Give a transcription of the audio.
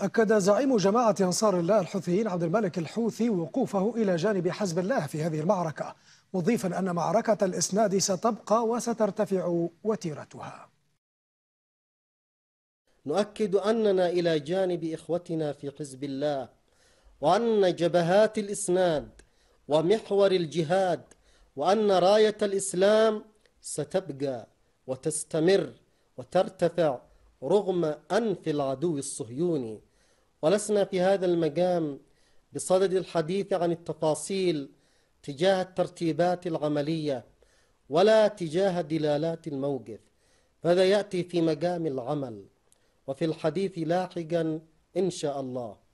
أكد زعيم جماعة أنصار الله الحوثيين عبد الملك الحوثي وقوفه إلى جانب حزب الله في هذه المعركة مضيفا أن معركة الإسناد ستبقى وسترتفع وتيرتها نؤكد أننا إلى جانب إخوتنا في حزب الله وأن جبهات الإسناد ومحور الجهاد وأن راية الإسلام ستبقى وتستمر وترتفع رغم أنف العدو الصهيوني ولسنا في هذا المقام بصدد الحديث عن التفاصيل تجاه الترتيبات العملية ولا تجاه دلالات الموقف فهذا يأتي في مقام العمل وفي الحديث لاحقا إن شاء الله